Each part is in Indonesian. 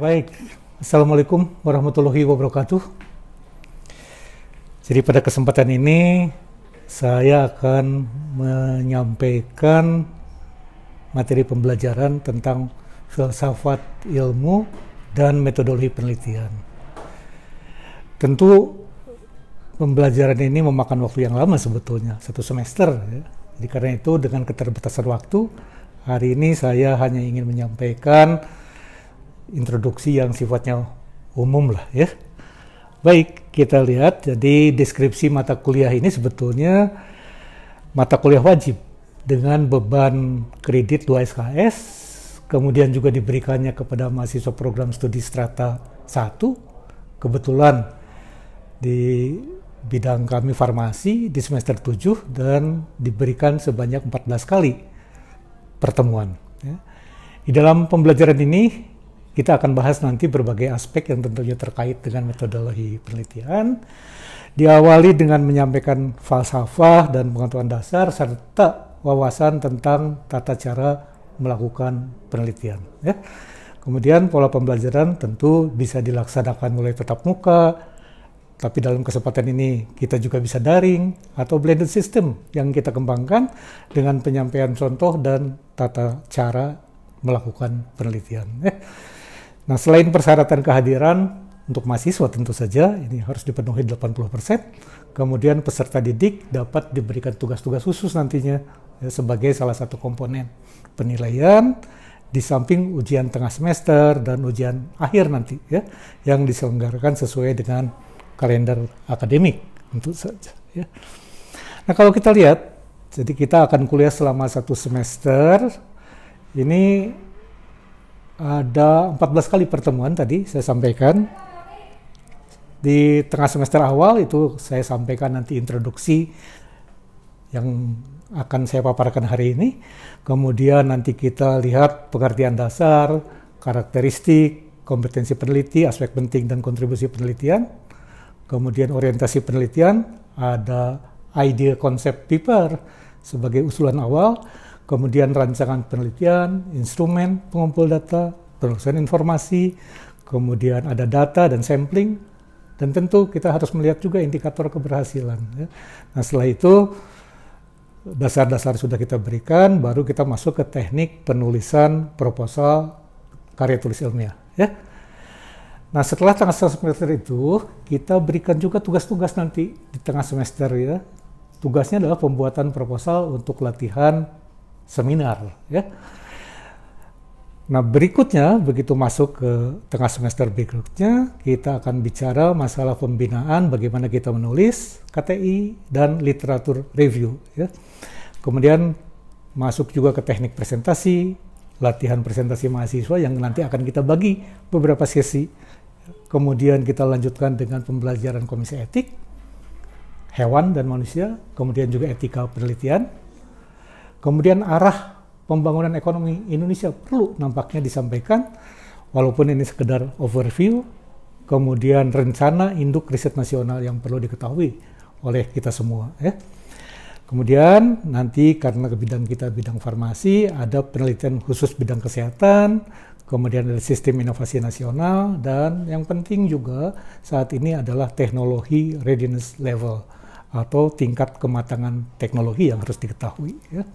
baik. Assalamualaikum warahmatullahi wabarakatuh. Jadi pada kesempatan ini saya akan menyampaikan materi pembelajaran tentang filsafat ilmu dan metodologi penelitian. Tentu pembelajaran ini memakan waktu yang lama sebetulnya, satu semester. Ya. Jadi karena itu dengan keterbatasan waktu, hari ini saya hanya ingin menyampaikan introduksi yang sifatnya umum lah ya. Baik, kita lihat. Jadi deskripsi mata kuliah ini sebetulnya mata kuliah wajib dengan beban kredit 2 SKS, kemudian juga diberikannya kepada mahasiswa program studi strata 1. Kebetulan di bidang kami farmasi di semester 7 dan diberikan sebanyak 14 kali pertemuan. Ya. Di dalam pembelajaran ini kita akan bahas nanti berbagai aspek yang tentunya terkait dengan metodologi penelitian. Diawali dengan menyampaikan falsafah dan pengetahuan dasar serta wawasan tentang tata cara melakukan penelitian. Ya. Kemudian pola pembelajaran tentu bisa dilaksanakan mulai tetap muka, tapi dalam kesempatan ini kita juga bisa daring atau blended system yang kita kembangkan dengan penyampaian contoh dan tata cara melakukan penelitian. Ya. Nah, selain persyaratan kehadiran untuk mahasiswa tentu saja ini harus dipenuhi 80%, kemudian peserta didik dapat diberikan tugas-tugas khusus nantinya ya, sebagai salah satu komponen penilaian di samping ujian tengah semester dan ujian akhir nanti ya yang diselenggarakan sesuai dengan kalender akademik tentu saja ya. Nah, kalau kita lihat jadi kita akan kuliah selama satu semester. Ini ada 14 kali pertemuan tadi saya sampaikan. Di tengah semester awal itu saya sampaikan nanti introduksi yang akan saya paparkan hari ini. Kemudian nanti kita lihat pengertian dasar, karakteristik, kompetensi peneliti, aspek penting dan kontribusi penelitian. Kemudian orientasi penelitian, ada ide konsep paper sebagai usulan awal kemudian rancangan penelitian, instrumen pengumpul data, produksi informasi, kemudian ada data dan sampling, dan tentu kita harus melihat juga indikator keberhasilan. Ya. Nah setelah itu dasar-dasar sudah kita berikan, baru kita masuk ke teknik penulisan proposal karya tulis ilmiah. Ya. Nah setelah tengah semester itu kita berikan juga tugas-tugas nanti di tengah semester ya. Tugasnya adalah pembuatan proposal untuk latihan seminar ya. Nah berikutnya begitu masuk ke tengah semester berikutnya kita akan bicara masalah pembinaan bagaimana kita menulis KTI dan literatur review ya. Kemudian masuk juga ke teknik presentasi, latihan presentasi mahasiswa yang nanti akan kita bagi beberapa sesi. Kemudian kita lanjutkan dengan pembelajaran komisi etik, hewan dan manusia, kemudian juga etika penelitian, Kemudian arah pembangunan ekonomi Indonesia perlu nampaknya disampaikan, walaupun ini sekedar overview, kemudian rencana induk riset nasional yang perlu diketahui oleh kita semua. Ya. Kemudian nanti karena ke bidang kita bidang farmasi, ada penelitian khusus bidang kesehatan, kemudian ada sistem inovasi nasional, dan yang penting juga saat ini adalah teknologi readiness level atau tingkat kematangan teknologi yang harus diketahui. Ya.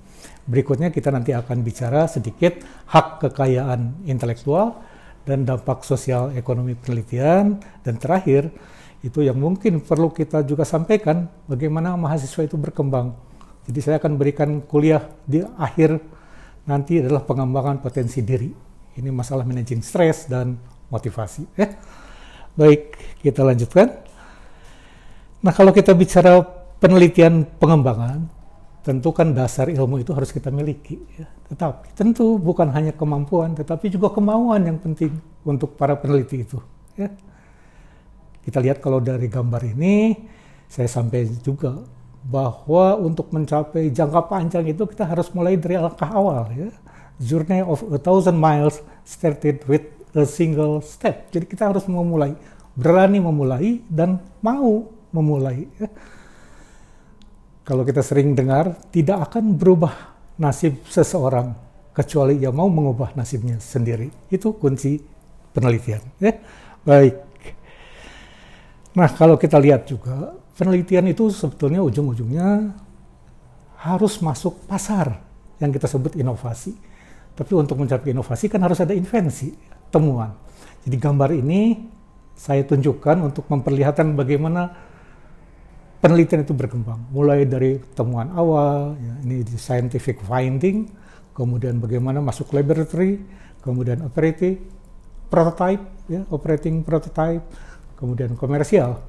Berikutnya kita nanti akan bicara sedikit hak kekayaan intelektual dan dampak sosial ekonomi penelitian dan terakhir itu yang mungkin perlu kita juga sampaikan bagaimana mahasiswa itu berkembang. Jadi saya akan berikan kuliah di akhir nanti adalah pengembangan potensi diri. Ini masalah managing stress dan motivasi. Eh, baik, kita lanjutkan. Nah kalau kita bicara penelitian pengembangan, tentu kan dasar ilmu itu harus kita miliki. Ya. Tetapi tentu bukan hanya kemampuan, tetapi juga kemauan yang penting untuk para peneliti itu. Ya. Kita lihat kalau dari gambar ini, saya sampai juga bahwa untuk mencapai jangka panjang itu kita harus mulai dari langkah awal. Ya. Journey of a thousand miles started with a single step. Jadi kita harus memulai, berani memulai dan mau memulai. Ya kalau kita sering dengar, tidak akan berubah nasib seseorang kecuali ia mau mengubah nasibnya sendiri. Itu kunci penelitian. Ya. Baik. Nah, kalau kita lihat juga, penelitian itu sebetulnya ujung-ujungnya harus masuk pasar yang kita sebut inovasi. Tapi untuk mencapai inovasi kan harus ada invensi, temuan. Jadi gambar ini saya tunjukkan untuk memperlihatkan bagaimana penelitian itu berkembang, mulai dari temuan awal, ya, ini di scientific finding, kemudian bagaimana masuk laboratory, kemudian operating prototype, ya, operating prototype, kemudian komersial,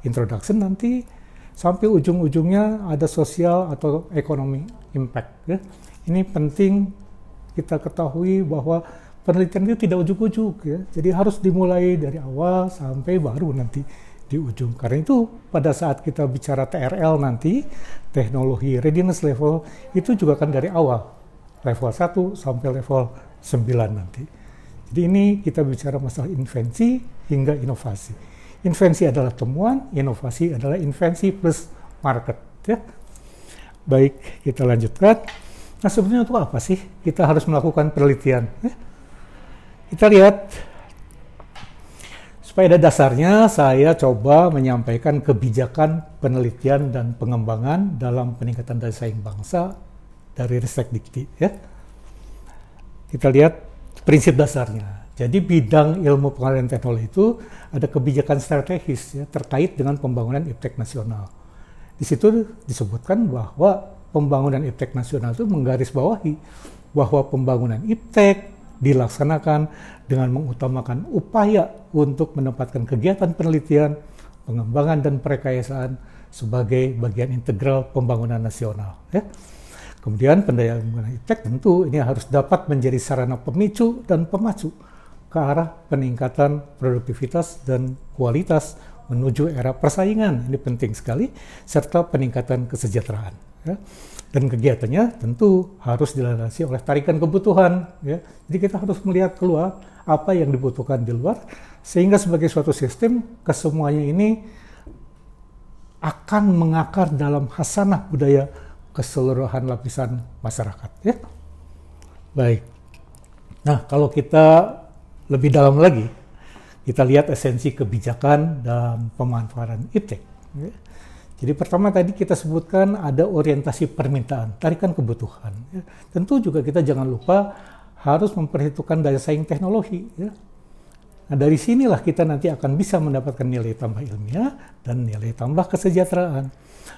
introduction nanti sampai ujung-ujungnya ada sosial atau ekonomi impact. Ya. Ini penting kita ketahui bahwa penelitian itu tidak ujuk-ujuk ya, jadi harus dimulai dari awal sampai baru nanti di ujung. Karena itu pada saat kita bicara TRL nanti, teknologi readiness level itu juga kan dari awal. Level 1 sampai level 9 nanti. Jadi ini kita bicara masalah invensi hingga inovasi. Invensi adalah temuan, inovasi adalah invensi plus market. Ya. Baik, kita lanjutkan. Nah sebenarnya itu apa sih? Kita harus melakukan penelitian. Ya. Kita lihat supaya ada dasarnya saya coba menyampaikan kebijakan penelitian dan pengembangan dalam peningkatan daya saing bangsa dari riset Dikti. Ya. Kita lihat prinsip dasarnya. Jadi bidang ilmu pengalian teknologi itu ada kebijakan strategis ya, terkait dengan pembangunan iptek nasional. Di situ disebutkan bahwa pembangunan iptek nasional itu menggarisbawahi bahwa pembangunan iptek dilaksanakan dengan mengutamakan upaya untuk menempatkan kegiatan penelitian, pengembangan dan perekayasaan sebagai bagian integral pembangunan nasional. Ya. Kemudian pendaya gunaan iptek tentu ini harus dapat menjadi sarana pemicu dan pemacu ke arah peningkatan produktivitas dan kualitas menuju era persaingan ini penting sekali serta peningkatan kesejahteraan. Ya. Dan kegiatannya tentu harus dilandasi oleh tarikan kebutuhan. Ya. Jadi kita harus melihat keluar apa yang dibutuhkan di luar, sehingga sebagai suatu sistem kesemuanya ini akan mengakar dalam hasanah budaya keseluruhan lapisan masyarakat. Ya, baik. Nah, kalau kita lebih dalam lagi, kita lihat esensi kebijakan dan pemanfaatan iptek. Ya. Jadi pertama tadi kita sebutkan ada orientasi permintaan, tarikan kebutuhan. Ya. Tentu juga kita jangan lupa harus memperhitungkan daya saing teknologi. Ya. Nah, dari sinilah kita nanti akan bisa mendapatkan nilai tambah ilmiah dan nilai tambah kesejahteraan.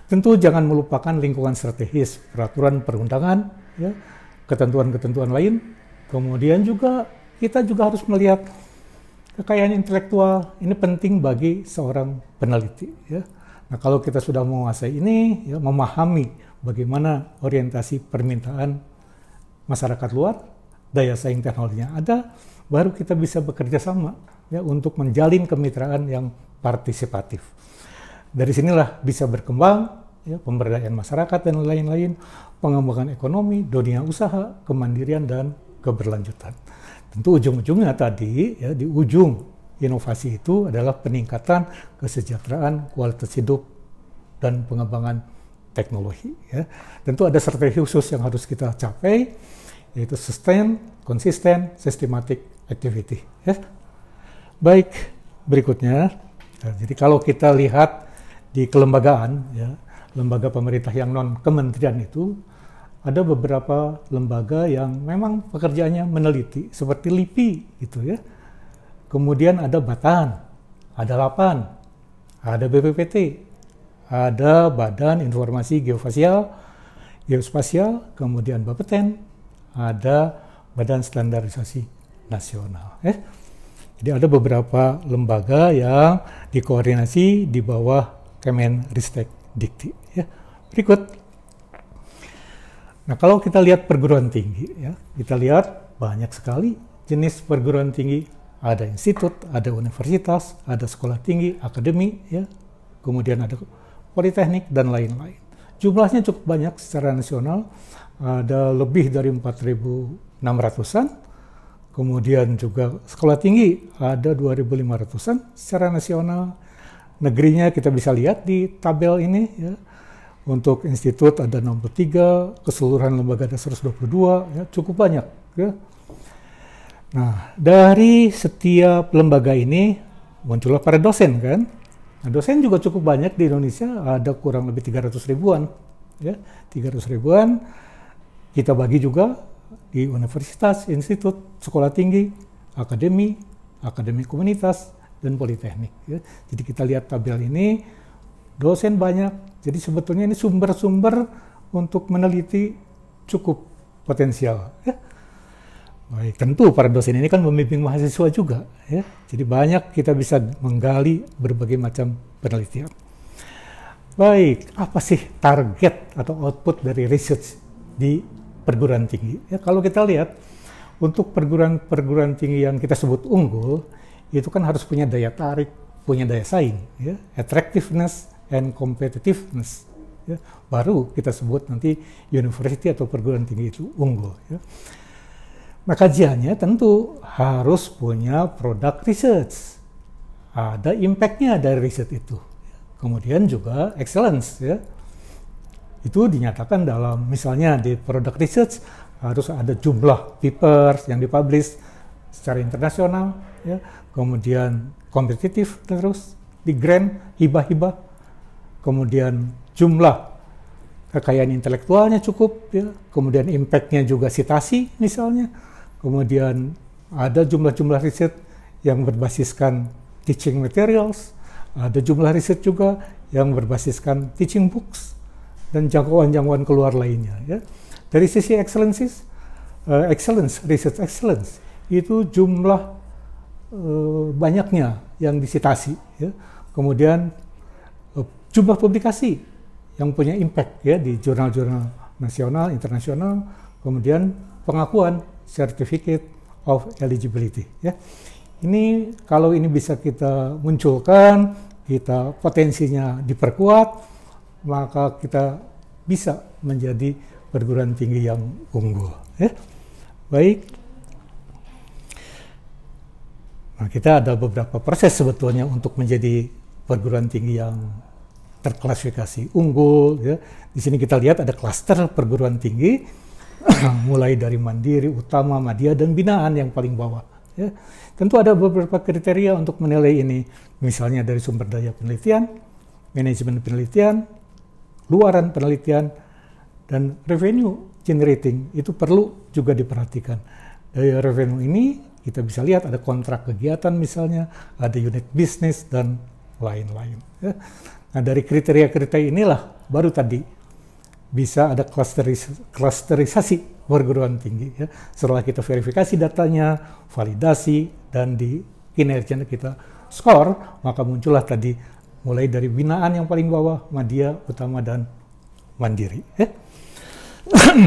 Tentu jangan melupakan lingkungan strategis, peraturan perundangan, ya, ketentuan-ketentuan lain. Kemudian juga kita juga harus melihat kekayaan intelektual. Ini penting bagi seorang peneliti. Ya. Nah, kalau kita sudah menguasai ini, ya, memahami bagaimana orientasi permintaan masyarakat luar, daya saing teknologinya ada, baru kita bisa bekerja sama ya untuk menjalin kemitraan yang partisipatif. Dari sinilah bisa berkembang ya, pemberdayaan masyarakat dan lain-lain, pengembangan ekonomi, dunia usaha, kemandirian dan keberlanjutan. Tentu ujung-ujungnya tadi ya di ujung inovasi itu adalah peningkatan kesejahteraan kualitas hidup dan pengembangan teknologi. Ya. Tentu ada strategi khusus yang harus kita capai yaitu sustain, konsisten, systematic activity. Ya. Baik, berikutnya. Nah, jadi kalau kita lihat di kelembagaan, ya, lembaga pemerintah yang non kementerian itu ada beberapa lembaga yang memang pekerjaannya meneliti seperti LIPI gitu ya. Kemudian ada Batan, ada Lapan, ada BPPT, ada Badan Informasi Geofasial, Geospasial, kemudian Bapeten, ada Badan Standarisasi Nasional. Eh? Jadi ada beberapa lembaga yang dikoordinasi di bawah Kemenristek Dikti. Ya. Berikut. Nah kalau kita lihat perguruan tinggi, ya, kita lihat banyak sekali jenis perguruan tinggi. Ada institut, ada universitas, ada sekolah tinggi, akademi, ya, kemudian ada politeknik dan lain-lain. Jumlahnya cukup banyak secara nasional ada lebih dari 4.600-an. Kemudian juga sekolah tinggi ada 2.500-an secara nasional. Negerinya kita bisa lihat di tabel ini ya. Untuk institut ada 63, keseluruhan lembaga ada 122, ya, cukup banyak. Ya. Nah, dari setiap lembaga ini muncullah para dosen kan. Nah, dosen juga cukup banyak di Indonesia, ada kurang lebih 300 ribuan. Ya, 300 ribuan kita bagi juga di universitas, institut, sekolah tinggi, akademi, akademi komunitas, dan politeknik. Ya. Jadi kita lihat tabel ini, dosen banyak, jadi sebetulnya ini sumber-sumber untuk meneliti cukup potensial. Ya. Baik, tentu para dosen ini kan membimbing mahasiswa juga, ya. Jadi banyak kita bisa menggali berbagai macam penelitian. Baik, apa sih target atau output dari research di perguruan tinggi. Ya, kalau kita lihat untuk perguruan-perguruan tinggi yang kita sebut unggul itu kan harus punya daya tarik, punya daya saing, ya, attractiveness and competitiveness. Ya, baru kita sebut nanti university atau perguruan tinggi itu unggul. Ya. Nah kajiannya tentu harus punya produk research. Ada impactnya dari riset itu. Kemudian juga excellence ya itu dinyatakan dalam misalnya di product research harus ada jumlah papers yang dipublish secara internasional ya kemudian kompetitif terus di grant hibah-hibah kemudian jumlah kekayaan intelektualnya cukup ya kemudian impactnya juga citasi misalnya kemudian ada jumlah-jumlah riset yang berbasiskan teaching materials ada jumlah riset juga yang berbasiskan teaching books dan jangkauan-jangkauan keluar lainnya. Ya. Dari sisi excellences, uh, excellence, research excellence, itu jumlah uh, banyaknya yang disitasi. Ya. Kemudian uh, jumlah publikasi yang punya impact ya di jurnal-jurnal nasional, internasional, kemudian pengakuan certificate of eligibility. Ya. Ini kalau ini bisa kita munculkan, kita potensinya diperkuat, maka kita bisa menjadi perguruan tinggi yang unggul. Ya. Baik. Nah, kita ada beberapa proses sebetulnya untuk menjadi perguruan tinggi yang terklasifikasi unggul. Ya. Di sini kita lihat ada klaster perguruan tinggi, mulai dari mandiri, utama, madya, dan binaan yang paling bawah. Ya. Tentu ada beberapa kriteria untuk menilai ini, misalnya dari sumber daya penelitian, manajemen penelitian, luaran penelitian dan revenue generating itu perlu juga diperhatikan. Dari revenue ini kita bisa lihat ada kontrak kegiatan misalnya, ada unit bisnis dan lain-lain. Ya. Nah dari kriteria-kriteria inilah baru tadi bisa ada klusteris klasterisasi perguruan tinggi. Ya. Setelah kita verifikasi datanya, validasi, dan di kinerja kita skor, maka muncullah tadi mulai dari binaan yang paling bawah, madya, utama, dan mandiri. Ya.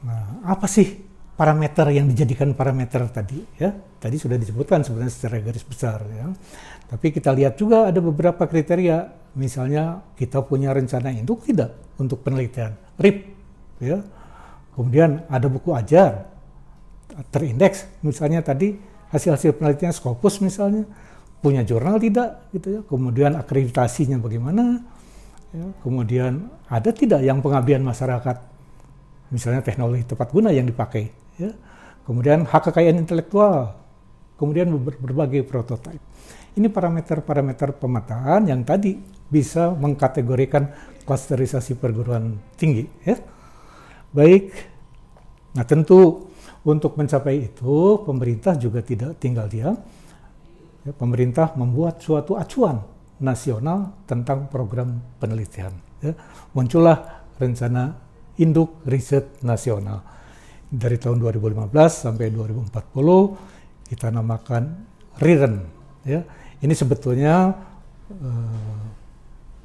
nah, apa sih parameter yang dijadikan parameter tadi? Ya, tadi sudah disebutkan sebenarnya secara garis besar. Ya. Tapi kita lihat juga ada beberapa kriteria, misalnya kita punya rencana induk tidak untuk penelitian, RIP. Ya. Kemudian ada buku ajar terindeks, misalnya tadi hasil-hasil penelitian Scopus misalnya punya jurnal tidak gitu ya kemudian akreditasinya bagaimana ya. kemudian ada tidak yang pengabdian masyarakat misalnya teknologi tepat guna yang dipakai ya. kemudian hak kekayaan intelektual kemudian berbagai prototipe ini parameter-parameter pemetaan yang tadi bisa mengkategorikan klasterisasi perguruan tinggi ya baik nah tentu untuk mencapai itu pemerintah juga tidak tinggal diam Ya, pemerintah membuat suatu acuan nasional tentang program penelitian. Ya. Muncullah rencana induk riset nasional dari tahun 2015 sampai 2040 kita namakan RIREN. Ya. Ini sebetulnya uh,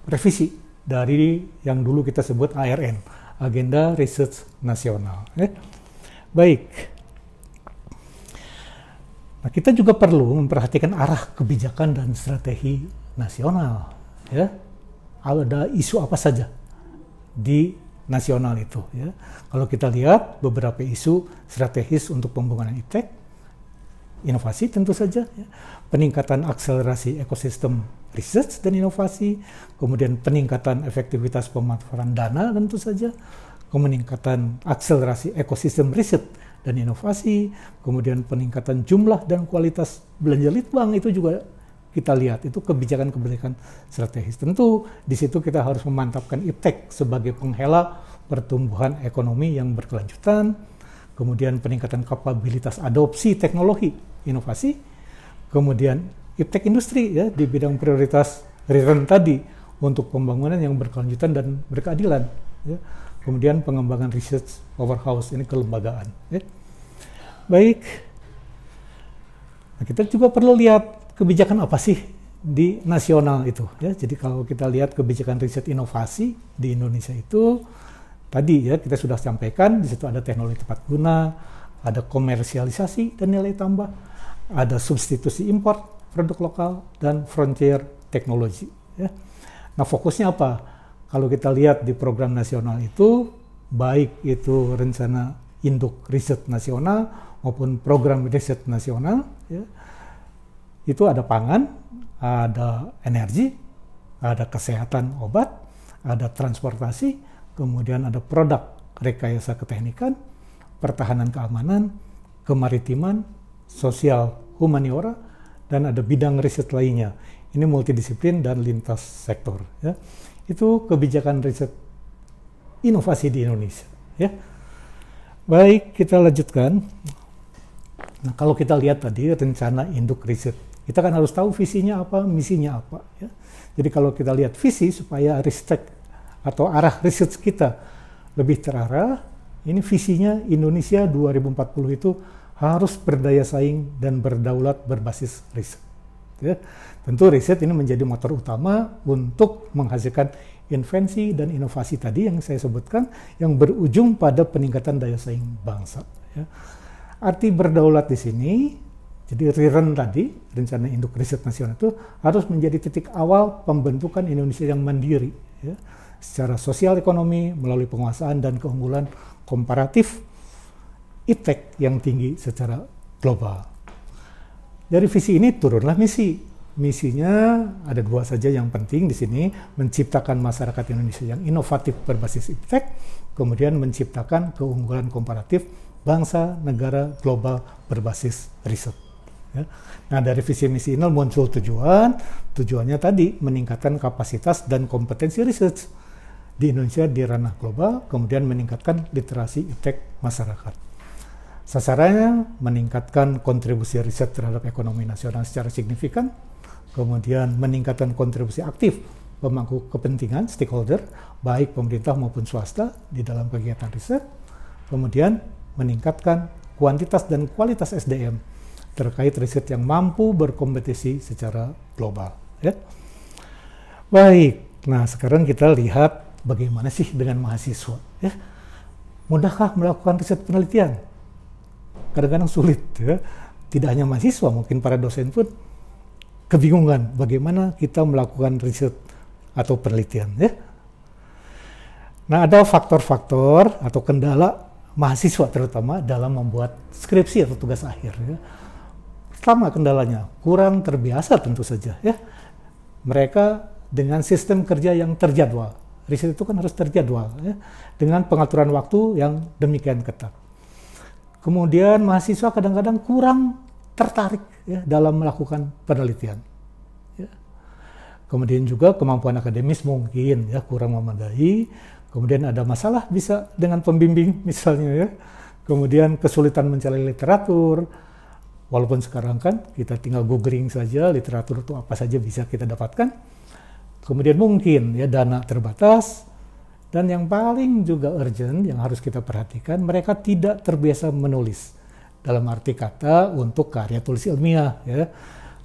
revisi dari yang dulu kita sebut ARN, Agenda Riset Nasional. Ya. Baik, Nah, kita juga perlu memperhatikan arah kebijakan dan strategi nasional. Ya, ada isu apa saja di nasional itu. Ya, kalau kita lihat beberapa isu strategis untuk pembangunan iptek, inovasi tentu saja, ya. peningkatan akselerasi ekosistem riset dan inovasi, kemudian peningkatan efektivitas pemanfaatan dana tentu saja, kemeningkatan akselerasi ekosistem riset dan inovasi, kemudian peningkatan jumlah dan kualitas belanja litbang itu juga kita lihat itu kebijakan-kebijakan strategis. Tentu di situ kita harus memantapkan IPTEK sebagai penghela pertumbuhan ekonomi yang berkelanjutan, kemudian peningkatan kapabilitas adopsi teknologi inovasi, kemudian IPTEK industri ya di bidang prioritas return tadi untuk pembangunan yang berkelanjutan dan berkeadilan. Ya Kemudian pengembangan research powerhouse ini kelembagaan. Ya. Baik, nah, kita juga perlu lihat kebijakan apa sih di nasional itu. Ya. Jadi kalau kita lihat kebijakan riset inovasi di Indonesia itu tadi ya kita sudah sampaikan di situ ada teknologi tepat guna, ada komersialisasi dan nilai tambah, ada substitusi impor produk lokal dan frontier teknologi. Ya. Nah fokusnya apa? Kalau kita lihat di program nasional itu, baik itu rencana induk riset nasional maupun program riset nasional, ya, itu ada pangan, ada energi, ada kesehatan obat, ada transportasi, kemudian ada produk rekayasa keteknikan, pertahanan keamanan, kemaritiman, sosial humaniora, dan ada bidang riset lainnya. Ini multidisiplin dan lintas sektor. Ya itu kebijakan riset inovasi di Indonesia. Ya, baik kita lanjutkan. Nah, kalau kita lihat tadi rencana induk riset, kita kan harus tahu visinya apa, misinya apa. Ya. Jadi kalau kita lihat visi supaya riset atau arah riset kita lebih terarah, ini visinya Indonesia 2040 itu harus berdaya saing dan berdaulat berbasis riset. Gitu ya. Tentu riset ini menjadi motor utama untuk menghasilkan invensi dan inovasi tadi yang saya sebutkan yang berujung pada peningkatan daya saing bangsa. Ya. Arti berdaulat di sini, jadi RIREN tadi, Rencana Induk Riset Nasional itu harus menjadi titik awal pembentukan Indonesia yang mandiri. Ya. Secara sosial ekonomi, melalui penguasaan dan keunggulan komparatif, ITEK yang tinggi secara global. Dari visi ini turunlah misi. Misinya ada dua saja yang penting di sini, menciptakan masyarakat Indonesia yang inovatif berbasis iptek, kemudian menciptakan keunggulan komparatif bangsa, negara, global berbasis riset. Ya. Nah dari visi misi ini muncul tujuan, tujuannya tadi meningkatkan kapasitas dan kompetensi riset di Indonesia di ranah global, kemudian meningkatkan literasi iptek masyarakat. Sasarannya meningkatkan kontribusi riset terhadap ekonomi nasional secara signifikan, kemudian meningkatkan kontribusi aktif pemangku kepentingan stakeholder baik pemerintah maupun swasta di dalam kegiatan riset, kemudian meningkatkan kuantitas dan kualitas SDM terkait riset yang mampu berkompetisi secara global. Ya. Baik, nah sekarang kita lihat bagaimana sih dengan mahasiswa. Ya. Mudahkah melakukan riset penelitian? kadang-kadang sulit. Ya. Tidak hanya mahasiswa, mungkin para dosen pun kebingungan bagaimana kita melakukan riset atau penelitian. Ya. Nah, ada faktor-faktor atau kendala mahasiswa terutama dalam membuat skripsi atau tugas akhir. Ya. Pertama kendalanya, kurang terbiasa tentu saja. ya Mereka dengan sistem kerja yang terjadwal. Riset itu kan harus terjadwal. Ya. Dengan pengaturan waktu yang demikian ketat. Kemudian mahasiswa kadang-kadang kurang tertarik ya, dalam melakukan penelitian. Ya. Kemudian juga kemampuan akademis mungkin ya kurang memadai. Kemudian ada masalah bisa dengan pembimbing misalnya ya. Kemudian kesulitan mencari literatur. Walaupun sekarang kan kita tinggal googling saja literatur itu apa saja bisa kita dapatkan. Kemudian mungkin ya dana terbatas, dan yang paling juga urgent yang harus kita perhatikan, mereka tidak terbiasa menulis. Dalam arti kata untuk karya tulis ilmiah ya.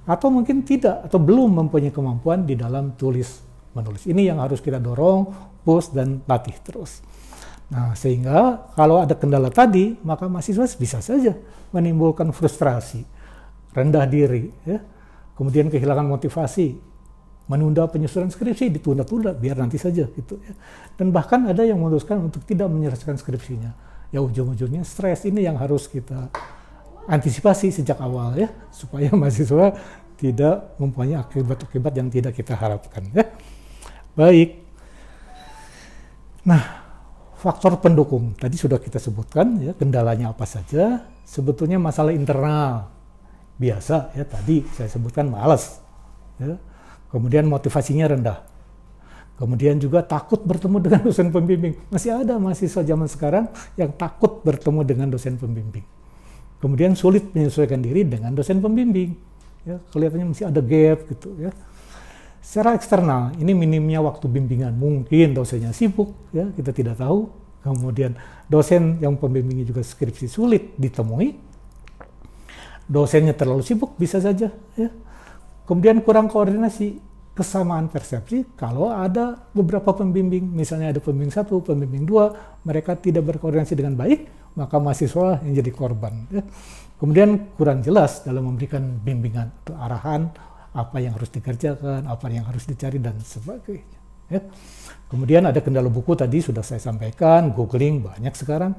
Atau mungkin tidak atau belum mempunyai kemampuan di dalam tulis menulis. Ini yang harus kita dorong, push dan latih terus. Nah, sehingga kalau ada kendala tadi, maka mahasiswa bisa saja menimbulkan frustrasi, rendah diri, ya. kemudian kehilangan motivasi, menunda penyusunan skripsi ditunda-tunda biar nanti saja gitu ya. Dan bahkan ada yang memutuskan untuk tidak menyelesaikan skripsinya. Ya ujung-ujungnya stres ini yang harus kita antisipasi sejak awal ya supaya mahasiswa tidak mempunyai akibat-akibat yang tidak kita harapkan ya. Baik. Nah, faktor pendukung tadi sudah kita sebutkan ya kendalanya apa saja. Sebetulnya masalah internal biasa ya tadi saya sebutkan malas ya kemudian motivasinya rendah. Kemudian juga takut bertemu dengan dosen pembimbing. Masih ada mahasiswa zaman sekarang yang takut bertemu dengan dosen pembimbing. Kemudian sulit menyesuaikan diri dengan dosen pembimbing. Ya, kelihatannya masih ada gap gitu ya. Secara eksternal, ini minimnya waktu bimbingan. Mungkin dosennya sibuk, ya kita tidak tahu. Kemudian dosen yang pembimbingnya juga skripsi sulit ditemui. Dosennya terlalu sibuk, bisa saja. Ya Kemudian kurang koordinasi, kesamaan persepsi kalau ada beberapa pembimbing, misalnya ada pembimbing satu, pembimbing dua, mereka tidak berkoordinasi dengan baik, maka mahasiswa yang jadi korban. Ya. Kemudian kurang jelas dalam memberikan bimbingan atau arahan apa yang harus dikerjakan, apa yang harus dicari dan sebagainya. Ya. Kemudian ada kendala buku tadi sudah saya sampaikan, googling banyak sekarang,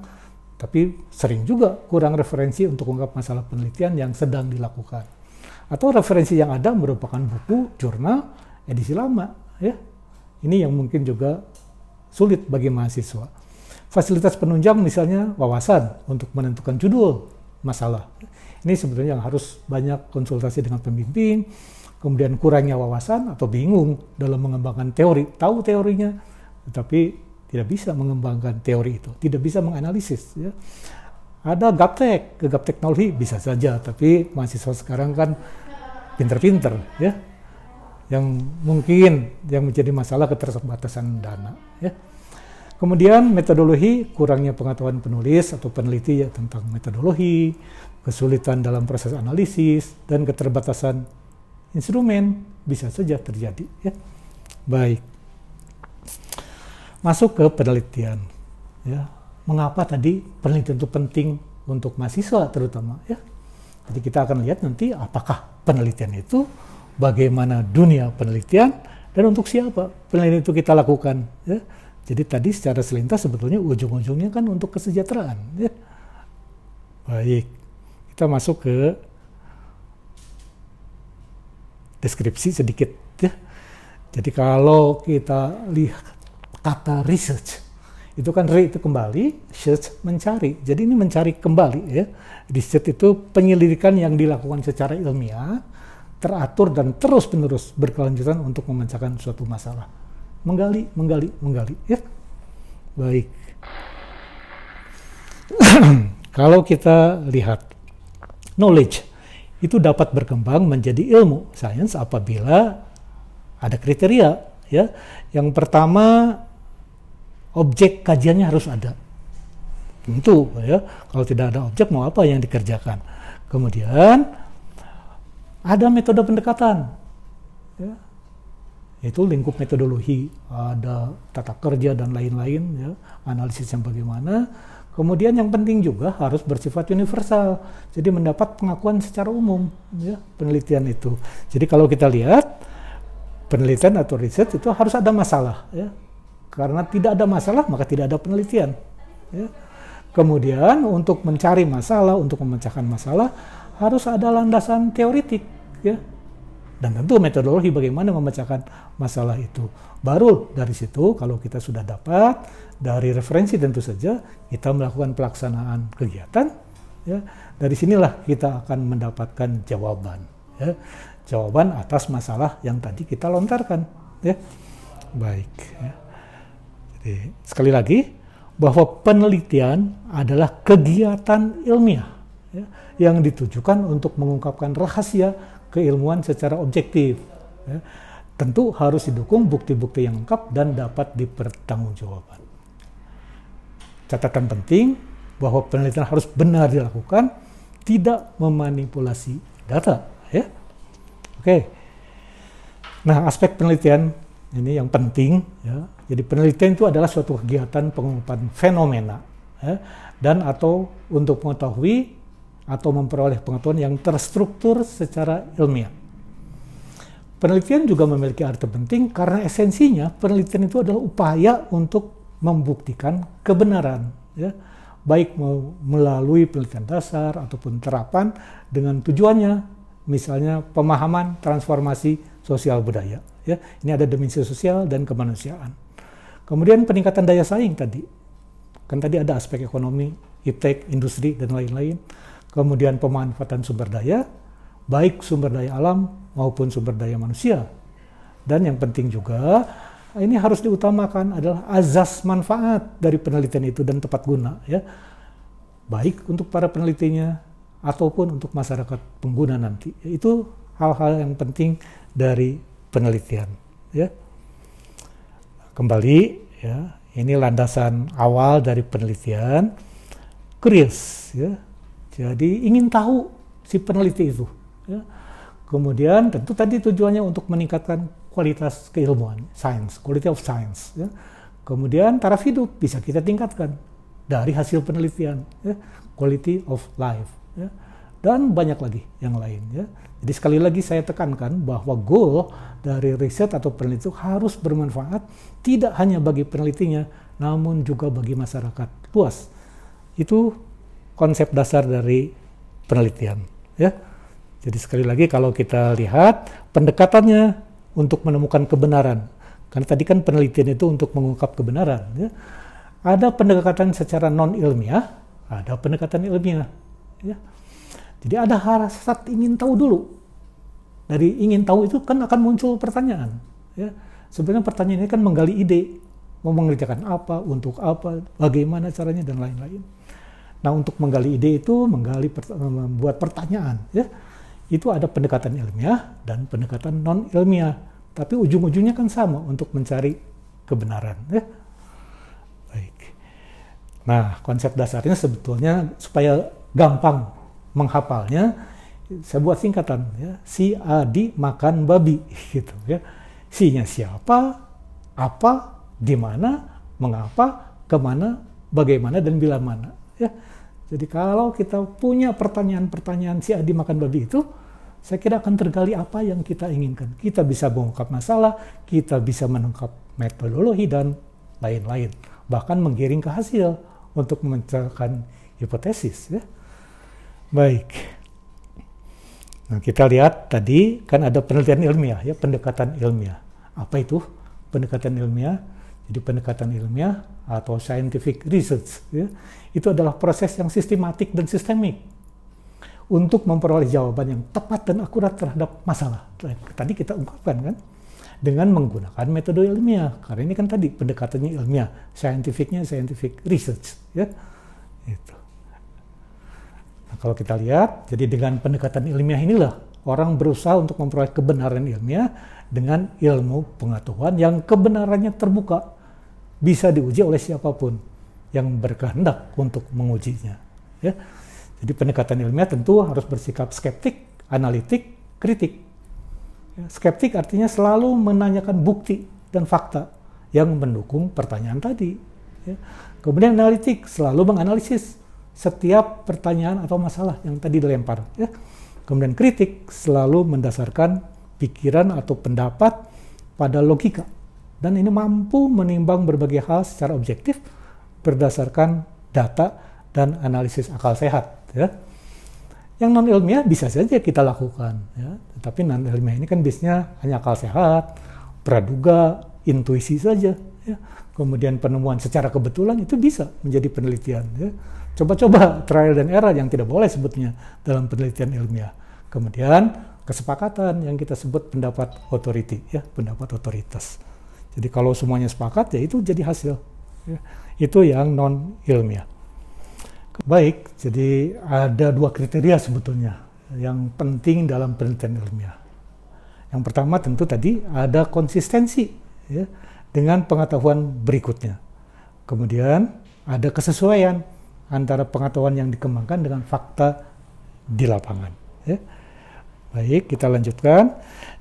tapi sering juga kurang referensi untuk ungkap masalah penelitian yang sedang dilakukan atau referensi yang ada merupakan buku, jurnal, edisi lama ya. Ini yang mungkin juga sulit bagi mahasiswa. Fasilitas penunjang misalnya wawasan untuk menentukan judul masalah. Ini sebetulnya yang harus banyak konsultasi dengan pembimbing, kemudian kurangnya wawasan atau bingung dalam mengembangkan teori, tahu teorinya tetapi tidak bisa mengembangkan teori itu, tidak bisa menganalisis ya. Ada gaptek, ke gap teknologi bisa saja, tapi mahasiswa sekarang kan pinter-pinter ya. Yang mungkin yang menjadi masalah keterbatasan dana ya. Kemudian metodologi, kurangnya pengetahuan penulis atau peneliti ya tentang metodologi, kesulitan dalam proses analisis dan keterbatasan instrumen bisa saja terjadi ya. Baik. Masuk ke penelitian ya mengapa tadi penelitian itu penting untuk mahasiswa terutama ya. Jadi kita akan lihat nanti apakah penelitian itu bagaimana dunia penelitian dan untuk siapa penelitian itu kita lakukan ya. Jadi tadi secara selintas sebetulnya ujung-ujungnya kan untuk kesejahteraan ya. Baik. Kita masuk ke deskripsi sedikit ya. Jadi kalau kita lihat kata research itu kan re itu kembali, search mencari. Jadi ini mencari kembali ya. Research itu penyelidikan yang dilakukan secara ilmiah, teratur dan terus-menerus berkelanjutan untuk memecahkan suatu masalah. Menggali, menggali, menggali ya. Baik. Kalau kita lihat knowledge itu dapat berkembang menjadi ilmu sains apabila ada kriteria ya. Yang pertama objek kajiannya harus ada. Tentu ya, kalau tidak ada objek mau apa yang dikerjakan. Kemudian ada metode pendekatan. Ya. Itu lingkup metodologi, ada tata kerja dan lain-lain ya, analisis yang bagaimana. Kemudian yang penting juga harus bersifat universal, jadi mendapat pengakuan secara umum ya, penelitian itu. Jadi kalau kita lihat penelitian atau riset itu harus ada masalah ya, karena tidak ada masalah, maka tidak ada penelitian. Ya. Kemudian untuk mencari masalah, untuk memecahkan masalah, harus ada landasan teoritik. Ya. Dan tentu metodologi bagaimana memecahkan masalah itu. Baru dari situ kalau kita sudah dapat, dari referensi tentu saja, kita melakukan pelaksanaan kegiatan, ya. dari sinilah kita akan mendapatkan jawaban. Ya. Jawaban atas masalah yang tadi kita lontarkan. Ya. Baik. Ya. Oke, sekali lagi bahwa penelitian adalah kegiatan ilmiah ya, yang ditujukan untuk mengungkapkan rahasia keilmuan secara objektif. Ya. Tentu harus didukung bukti-bukti yang lengkap dan dapat dipertanggungjawabkan. Catatan penting bahwa penelitian harus benar dilakukan, tidak memanipulasi data. Ya. Oke, nah aspek penelitian ini yang penting ya jadi penelitian itu adalah suatu kegiatan pengungkapan fenomena ya, dan atau untuk mengetahui atau memperoleh pengetahuan yang terstruktur secara ilmiah. Penelitian juga memiliki arti penting karena esensinya penelitian itu adalah upaya untuk membuktikan kebenaran, ya, baik melalui penelitian dasar ataupun terapan dengan tujuannya, misalnya pemahaman transformasi sosial budaya. Ya, ini ada dimensi sosial dan kemanusiaan. Kemudian peningkatan daya saing tadi. Kan tadi ada aspek ekonomi, iptek, industri, dan lain-lain. Kemudian pemanfaatan sumber daya, baik sumber daya alam maupun sumber daya manusia. Dan yang penting juga, ini harus diutamakan adalah azas manfaat dari penelitian itu dan tepat guna. ya Baik untuk para penelitinya, ataupun untuk masyarakat pengguna nanti. Itu hal-hal yang penting dari penelitian. Ya. Kembali, ya, ini landasan awal dari penelitian. Curious, ya. Jadi ingin tahu si peneliti itu. Ya. Kemudian tentu tadi tujuannya untuk meningkatkan kualitas keilmuan, science, quality of science. Ya. Kemudian taraf hidup bisa kita tingkatkan dari hasil penelitian, ya. quality of life. Ya. Dan banyak lagi yang lain. Ya. Jadi sekali lagi saya tekankan bahwa goal dari riset atau peneliti harus bermanfaat tidak hanya bagi penelitinya, namun juga bagi masyarakat luas. Itu konsep dasar dari penelitian. Ya. Jadi sekali lagi kalau kita lihat pendekatannya untuk menemukan kebenaran. Karena tadi kan penelitian itu untuk mengungkap kebenaran. Ya. Ada pendekatan secara non ilmiah, ada pendekatan ilmiah. Ya jadi ada hasrat ingin tahu dulu. Dari ingin tahu itu kan akan muncul pertanyaan. Ya. Sebenarnya pertanyaan ini kan menggali ide, mau mengerjakan apa, untuk apa, bagaimana caranya dan lain-lain. Nah untuk menggali ide itu menggali eh, membuat pertanyaan. Ya. Itu ada pendekatan ilmiah dan pendekatan non ilmiah. Tapi ujung-ujungnya kan sama untuk mencari kebenaran. Ya. Baik. Nah konsep dasarnya sebetulnya supaya gampang menghafalnya saya buat singkatan ya si Adi makan babi gitu ya si siapa apa di mana mengapa kemana bagaimana dan bila mana ya jadi kalau kita punya pertanyaan-pertanyaan si Adi makan babi itu saya kira akan tergali apa yang kita inginkan kita bisa mengungkap masalah kita bisa menangkap metodologi dan lain-lain bahkan menggiring ke hasil untuk memecahkan hipotesis ya Baik. Nah, kita lihat tadi kan ada penelitian ilmiah ya, pendekatan ilmiah. Apa itu pendekatan ilmiah? Jadi pendekatan ilmiah atau scientific research ya, itu adalah proses yang sistematik dan sistemik untuk memperoleh jawaban yang tepat dan akurat terhadap masalah. Tadi kita ungkapkan kan dengan menggunakan metode ilmiah. Karena ini kan tadi pendekatannya ilmiah, scientificnya scientific research ya. Itu. Nah, kalau kita lihat, jadi dengan pendekatan ilmiah inilah orang berusaha untuk memperoleh kebenaran ilmiah dengan ilmu pengetahuan yang kebenarannya terbuka, bisa diuji oleh siapapun yang berkehendak untuk mengujinya. Ya. Jadi pendekatan ilmiah tentu harus bersikap skeptik, analitik, kritik. Ya, skeptik artinya selalu menanyakan bukti dan fakta yang mendukung pertanyaan tadi. Ya. Kemudian analitik selalu menganalisis setiap pertanyaan atau masalah yang tadi dilempar. Ya. Kemudian kritik selalu mendasarkan pikiran atau pendapat pada logika. Dan ini mampu menimbang berbagai hal secara objektif berdasarkan data dan analisis akal sehat. Ya. Yang non ilmiah bisa saja kita lakukan, ya. tetapi non ilmiah ini kan biasanya hanya akal sehat, praduga, intuisi saja. Ya. Kemudian penemuan secara kebetulan itu bisa menjadi penelitian. Ya Coba-coba trial dan error yang tidak boleh sebutnya dalam penelitian ilmiah. Kemudian kesepakatan yang kita sebut pendapat authority, ya pendapat otoritas. Jadi kalau semuanya sepakat ya itu jadi hasil. Ya, itu yang non ilmiah. Baik, jadi ada dua kriteria sebetulnya yang penting dalam penelitian ilmiah. Yang pertama tentu tadi ada konsistensi ya, dengan pengetahuan berikutnya. Kemudian ada kesesuaian antara pengetahuan yang dikembangkan dengan fakta di lapangan. Ya. Baik, kita lanjutkan.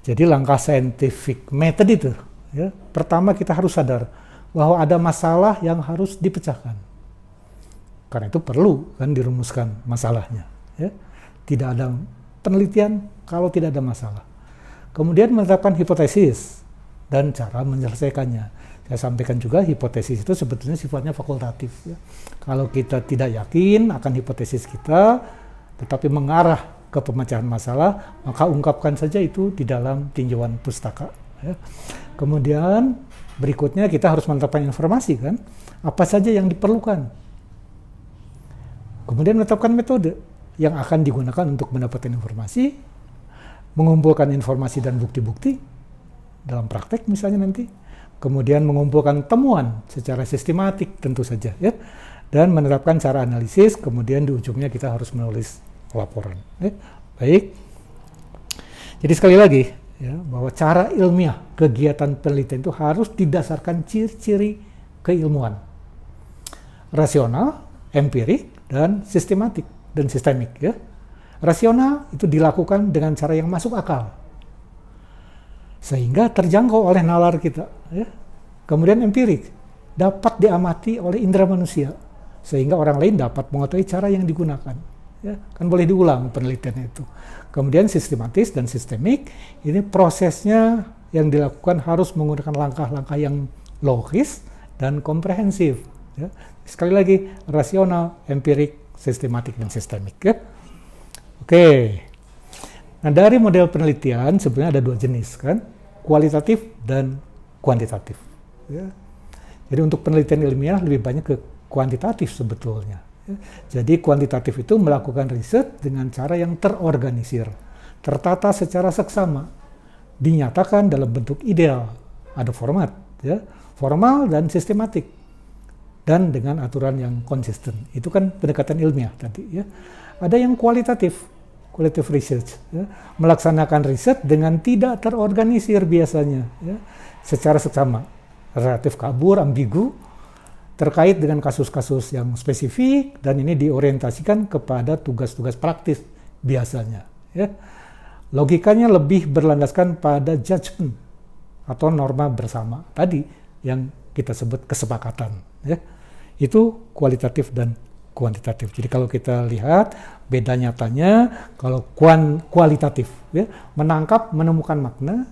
Jadi langkah saintifik, metode itu, ya, pertama kita harus sadar bahwa ada masalah yang harus dipecahkan. Karena itu perlu kan dirumuskan masalahnya. Ya. Tidak ada penelitian kalau tidak ada masalah. Kemudian menetapkan hipotesis dan cara menyelesaikannya saya sampaikan juga hipotesis itu sebetulnya sifatnya fakultatif. Ya. Kalau kita tidak yakin akan hipotesis kita, tetapi mengarah ke pemecahan masalah, maka ungkapkan saja itu di dalam tinjauan pustaka. Ya. Kemudian berikutnya kita harus menetapkan informasi kan, apa saja yang diperlukan. Kemudian menetapkan metode yang akan digunakan untuk mendapatkan informasi, mengumpulkan informasi dan bukti-bukti dalam praktek misalnya nanti kemudian mengumpulkan temuan secara sistematik tentu saja ya dan menerapkan cara analisis kemudian di ujungnya kita harus menulis laporan ya. baik jadi sekali lagi ya bahwa cara ilmiah kegiatan penelitian itu harus didasarkan ciri-ciri keilmuan rasional empirik dan sistematik dan sistemik ya rasional itu dilakukan dengan cara yang masuk akal sehingga terjangkau oleh nalar kita ya. kemudian empirik dapat diamati oleh indera manusia sehingga orang lain dapat mengetahui cara yang digunakan ya kan boleh diulang penelitian itu kemudian sistematis dan sistemik ini prosesnya yang dilakukan harus menggunakan langkah-langkah yang logis dan komprehensif ya. sekali lagi rasional empirik sistematik dan sistemik ya. oke okay. Nah, dari model penelitian sebenarnya ada dua jenis kan kualitatif dan kuantitatif. Ya. Jadi untuk penelitian ilmiah lebih banyak ke kuantitatif sebetulnya. Ya. Jadi kuantitatif itu melakukan riset dengan cara yang terorganisir, tertata secara seksama, dinyatakan dalam bentuk ideal, ada format, ya, formal dan sistematik, dan dengan aturan yang konsisten. Itu kan pendekatan ilmiah tadi. Ya. Ada yang kualitatif, Kualitatif research. Ya. Melaksanakan riset dengan tidak terorganisir biasanya, ya. secara seksama, relatif kabur, ambigu, terkait dengan kasus-kasus yang spesifik dan ini diorientasikan kepada tugas-tugas praktis biasanya. Ya. Logikanya lebih berlandaskan pada judgment atau norma bersama tadi yang kita sebut kesepakatan. Ya. Itu kualitatif dan kuantitatif. Jadi kalau kita lihat beda nyatanya kalau kuan, kualitatif ya, menangkap menemukan makna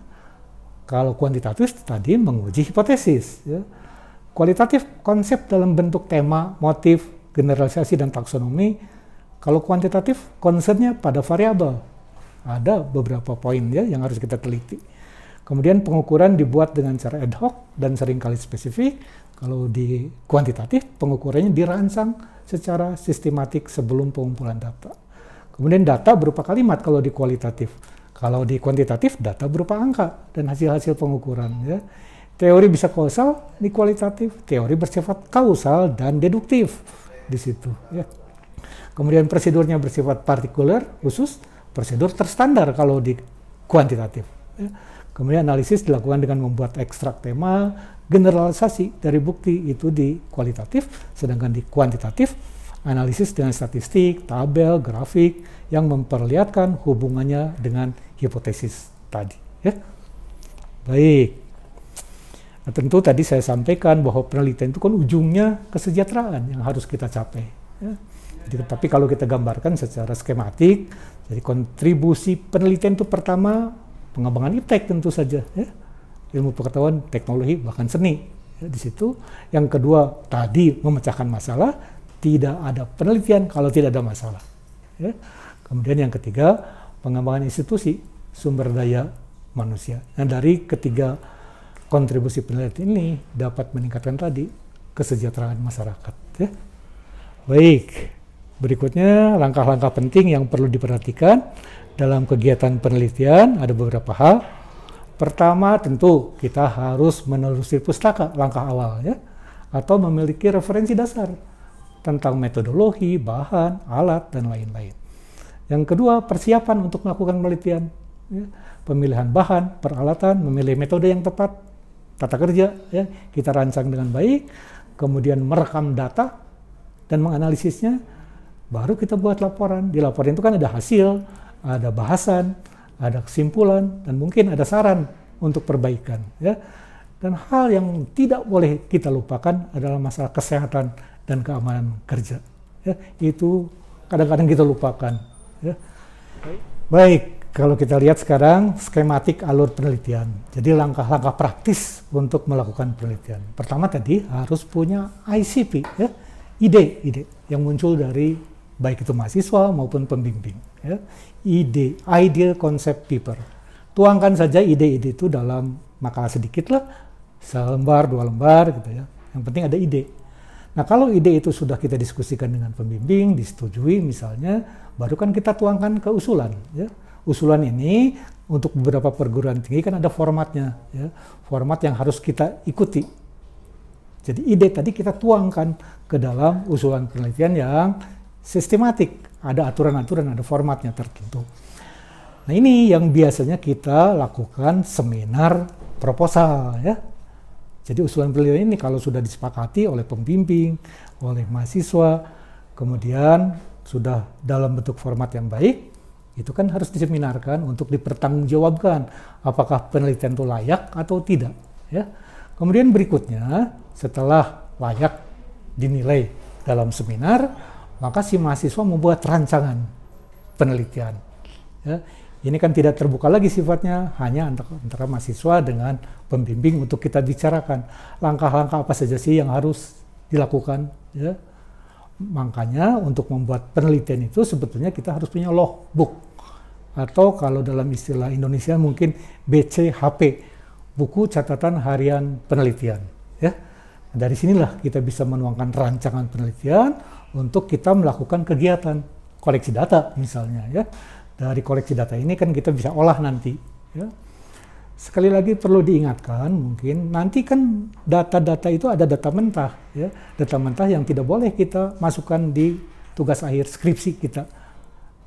kalau kuantitatif tadi menguji hipotesis ya. Kualitatif konsep dalam bentuk tema, motif, generalisasi dan taksonomi. Kalau kuantitatif konsepnya pada variabel. Ada beberapa poin ya yang harus kita teliti. Kemudian pengukuran dibuat dengan cara ad hoc dan seringkali spesifik kalau di kuantitatif, pengukurannya dirancang secara sistematik sebelum pengumpulan data. Kemudian data berupa kalimat kalau di kualitatif. Kalau di kuantitatif, data berupa angka dan hasil-hasil pengukuran. Ya. Teori bisa kausal di kualitatif, teori bersifat kausal dan deduktif di situ. Ya. Kemudian prosedurnya bersifat partikuler, khusus, prosedur terstandar kalau di kuantitatif. Ya Kemudian analisis dilakukan dengan membuat ekstrak tema, generalisasi dari bukti itu di kualitatif, sedangkan di kuantitatif analisis dengan statistik, tabel, grafik yang memperlihatkan hubungannya dengan hipotesis tadi. Ya. Baik. Nah, tentu tadi saya sampaikan bahwa penelitian itu kan ujungnya kesejahteraan yang harus kita capai. Ya. Jadi, tapi kalau kita gambarkan secara skematik, jadi kontribusi penelitian itu pertama pengembangan iptek tentu saja ya. ilmu pengetahuan teknologi bahkan seni ya, di situ yang kedua tadi memecahkan masalah tidak ada penelitian kalau tidak ada masalah ya. kemudian yang ketiga pengembangan institusi sumber daya manusia nah dari ketiga kontribusi penelitian ini dapat meningkatkan tadi kesejahteraan masyarakat ya baik Berikutnya, langkah-langkah penting yang perlu diperhatikan dalam kegiatan penelitian ada beberapa hal. Pertama, tentu kita harus menelusuri pustaka langkah awal ya, atau memiliki referensi dasar tentang metodologi, bahan, alat, dan lain-lain. Yang kedua, persiapan untuk melakukan penelitian. Ya, pemilihan bahan, peralatan, memilih metode yang tepat, tata kerja, ya, kita rancang dengan baik, kemudian merekam data dan menganalisisnya, baru kita buat laporan. Di laporan itu kan ada hasil, ada bahasan, ada kesimpulan, dan mungkin ada saran untuk perbaikan. Ya. Dan hal yang tidak boleh kita lupakan adalah masalah kesehatan dan keamanan kerja. Ya, itu kadang-kadang kita lupakan. Ya. Baik, kalau kita lihat sekarang skematik alur penelitian. Jadi langkah-langkah praktis untuk melakukan penelitian. Pertama tadi harus punya ICP, ya. ide, ide yang muncul dari baik itu mahasiswa maupun pembimbing. Ya. Ide, ideal konsep paper. Tuangkan saja ide-ide itu dalam makalah sedikit lah, selembar, dua lembar gitu ya. Yang penting ada ide. Nah kalau ide itu sudah kita diskusikan dengan pembimbing, disetujui misalnya, baru kan kita tuangkan ke usulan. Ya. Usulan ini untuk beberapa perguruan tinggi kan ada formatnya, ya. format yang harus kita ikuti. Jadi ide tadi kita tuangkan ke dalam usulan penelitian yang sistematik, ada aturan-aturan, ada formatnya tertentu. Nah ini yang biasanya kita lakukan seminar proposal ya. Jadi usulan penelitian ini kalau sudah disepakati oleh pembimbing, oleh mahasiswa, kemudian sudah dalam bentuk format yang baik, itu kan harus diseminarkan untuk dipertanggungjawabkan apakah penelitian itu layak atau tidak. Ya. Kemudian berikutnya setelah layak dinilai dalam seminar, maka si mahasiswa membuat rancangan penelitian. Ya. Ini kan tidak terbuka lagi sifatnya, hanya antara, antara mahasiswa dengan pembimbing untuk kita bicarakan langkah-langkah apa saja sih yang harus dilakukan. Ya. Makanya untuk membuat penelitian itu sebetulnya kita harus punya logbook atau kalau dalam istilah Indonesia mungkin BCHP, buku catatan harian penelitian. Dari sinilah kita bisa menuangkan rancangan penelitian untuk kita melakukan kegiatan koleksi data misalnya ya. Dari koleksi data ini kan kita bisa olah nanti ya. Sekali lagi perlu diingatkan mungkin nanti kan data-data itu ada data mentah ya. Data mentah yang tidak boleh kita masukkan di tugas akhir skripsi kita.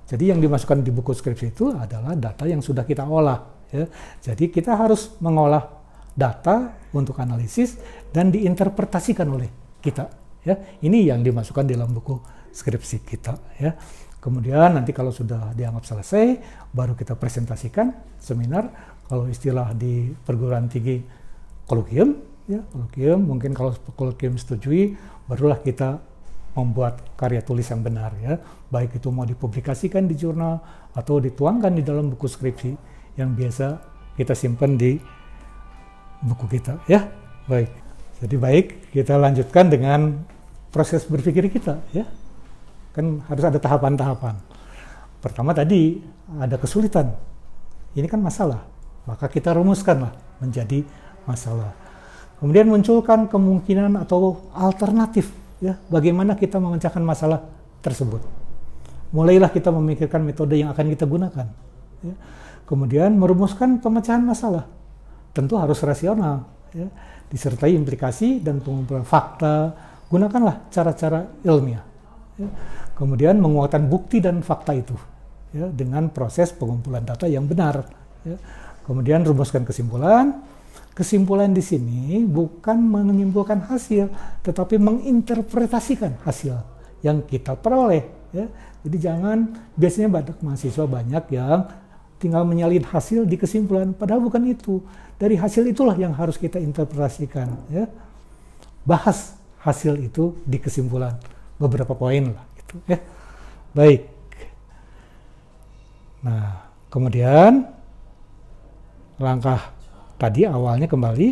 Jadi yang dimasukkan di buku skripsi itu adalah data yang sudah kita olah. Ya. Jadi kita harus mengolah data untuk analisis dan diinterpretasikan oleh kita. Ya, ini yang dimasukkan dalam buku skripsi kita. Ya. Kemudian nanti kalau sudah dianggap selesai, baru kita presentasikan seminar. Kalau istilah di perguruan tinggi kolokium, ya kolokium mungkin kalau kolokium setujui, barulah kita membuat karya tulis yang benar ya. Baik itu mau dipublikasikan di jurnal atau dituangkan di dalam buku skripsi yang biasa kita simpan di buku kita ya. Baik. Jadi baik, kita lanjutkan dengan proses berpikir kita ya. Kan harus ada tahapan-tahapan. Pertama tadi ada kesulitan. Ini kan masalah. Maka kita rumuskanlah menjadi masalah. Kemudian munculkan kemungkinan atau alternatif ya bagaimana kita memecahkan masalah tersebut. Mulailah kita memikirkan metode yang akan kita gunakan. Ya. Kemudian merumuskan pemecahan masalah. Tentu harus rasional ya, disertai implikasi dan pengumpulan fakta. Gunakanlah cara-cara ilmiah. Ya. Kemudian menguatkan bukti dan fakta itu ya, dengan proses pengumpulan data yang benar. Ya. Kemudian rumuskan kesimpulan. Kesimpulan di sini bukan menyimpulkan hasil, tetapi menginterpretasikan hasil yang kita peroleh. Ya. Jadi jangan biasanya banyak mahasiswa banyak yang tinggal menyalin hasil di kesimpulan padahal bukan itu dari hasil itulah yang harus kita interpretasikan ya bahas hasil itu di kesimpulan beberapa poin lah itu ya baik nah kemudian langkah tadi awalnya kembali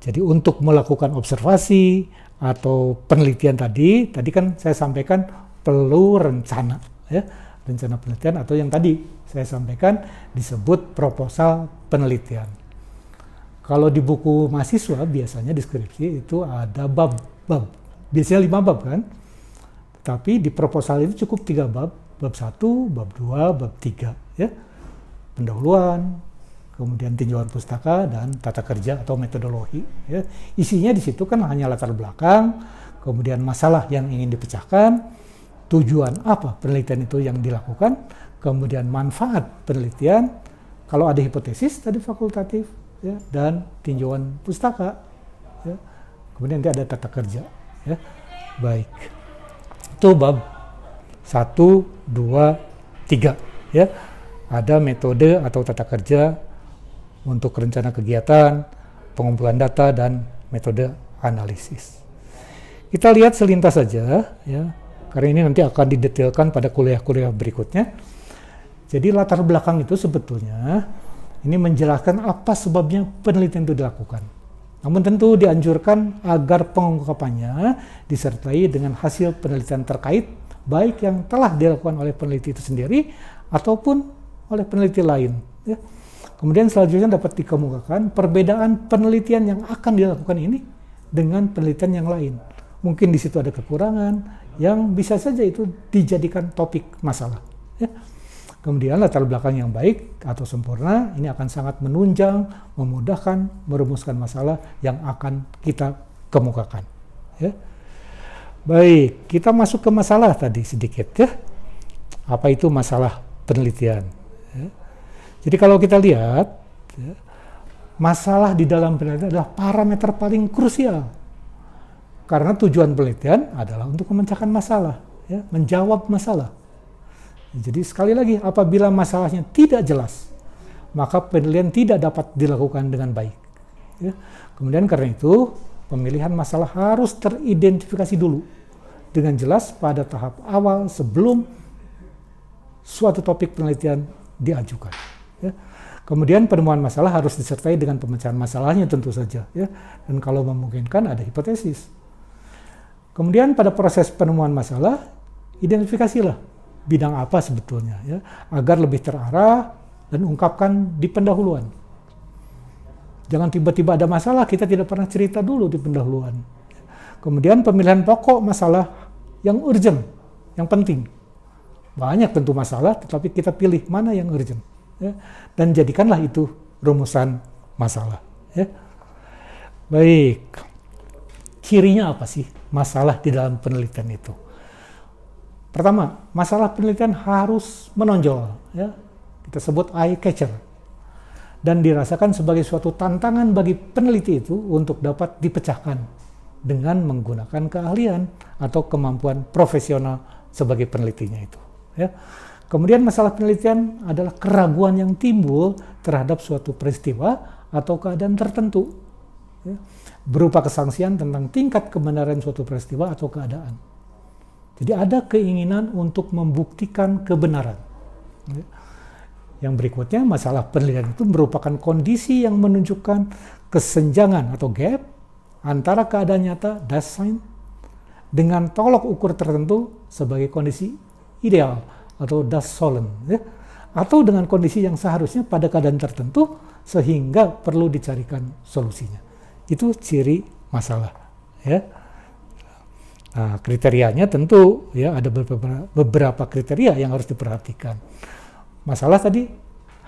jadi untuk melakukan observasi atau penelitian tadi tadi kan saya sampaikan perlu rencana ya rencana penelitian atau yang tadi saya sampaikan disebut proposal penelitian. Kalau di buku mahasiswa biasanya deskripsi itu ada bab-bab. Biasanya lima bab kan? Tapi di proposal itu cukup tiga bab. Bab satu, bab dua, bab tiga. Ya. Pendahuluan, kemudian tinjauan pustaka, dan tata kerja atau metodologi. Ya. Isinya di situ kan hanya latar belakang, kemudian masalah yang ingin dipecahkan, tujuan apa penelitian itu yang dilakukan, kemudian manfaat penelitian, kalau ada hipotesis tadi fakultatif, ya, dan tinjauan pustaka. Ya. Kemudian nanti ada tata kerja. Ya. Baik. Itu bab 1, 2, 3. Ya. Ada metode atau tata kerja untuk rencana kegiatan, pengumpulan data, dan metode analisis. Kita lihat selintas saja, ya, karena ini nanti akan didetailkan pada kuliah-kuliah berikutnya. Jadi latar belakang itu sebetulnya ini menjelaskan apa sebabnya penelitian itu dilakukan. Namun tentu dianjurkan agar pengungkapannya disertai dengan hasil penelitian terkait baik yang telah dilakukan oleh peneliti itu sendiri ataupun oleh peneliti lain. Ya. Kemudian selanjutnya dapat dikemukakan perbedaan penelitian yang akan dilakukan ini dengan penelitian yang lain. Mungkin di situ ada kekurangan yang bisa saja itu dijadikan topik masalah. Kemudian latar belakang yang baik atau sempurna ini akan sangat menunjang, memudahkan merumuskan masalah yang akan kita kemukakan. Ya. Baik, kita masuk ke masalah tadi sedikit ya. Apa itu masalah penelitian? Ya. Jadi kalau kita lihat, ya, masalah di dalam penelitian adalah parameter paling krusial. Karena tujuan penelitian adalah untuk memecahkan masalah, ya, menjawab masalah. Jadi sekali lagi, apabila masalahnya tidak jelas, maka penilaian tidak dapat dilakukan dengan baik. Ya. Kemudian karena itu, pemilihan masalah harus teridentifikasi dulu dengan jelas pada tahap awal sebelum suatu topik penelitian diajukan. Ya. Kemudian penemuan masalah harus disertai dengan pemecahan masalahnya tentu saja. Ya. Dan kalau memungkinkan ada hipotesis. Kemudian pada proses penemuan masalah, identifikasilah bidang apa sebetulnya ya agar lebih terarah dan ungkapkan di pendahuluan. Jangan tiba-tiba ada masalah kita tidak pernah cerita dulu di pendahuluan. Kemudian pemilihan pokok masalah yang urgent, yang penting. Banyak tentu masalah, tetapi kita pilih mana yang urgent. Ya. Dan jadikanlah itu rumusan masalah. Ya. Baik, cirinya apa sih masalah di dalam penelitian itu? Pertama, masalah penelitian harus menonjol, ya. kita sebut eye catcher, dan dirasakan sebagai suatu tantangan bagi peneliti itu untuk dapat dipecahkan dengan menggunakan keahlian atau kemampuan profesional sebagai penelitinya itu. Ya. Kemudian masalah penelitian adalah keraguan yang timbul terhadap suatu peristiwa atau keadaan tertentu, ya. berupa kesangsian tentang tingkat kebenaran suatu peristiwa atau keadaan jadi ada keinginan untuk membuktikan kebenaran. Yang berikutnya masalah penelitian itu merupakan kondisi yang menunjukkan kesenjangan atau gap antara keadaan nyata dasain, dengan tolok ukur tertentu sebagai kondisi ideal atau solen, ya. atau dengan kondisi yang seharusnya pada keadaan tertentu sehingga perlu dicarikan solusinya. Itu ciri masalah ya. Nah, kriterianya tentu ya ada beberapa, beberapa kriteria yang harus diperhatikan. Masalah tadi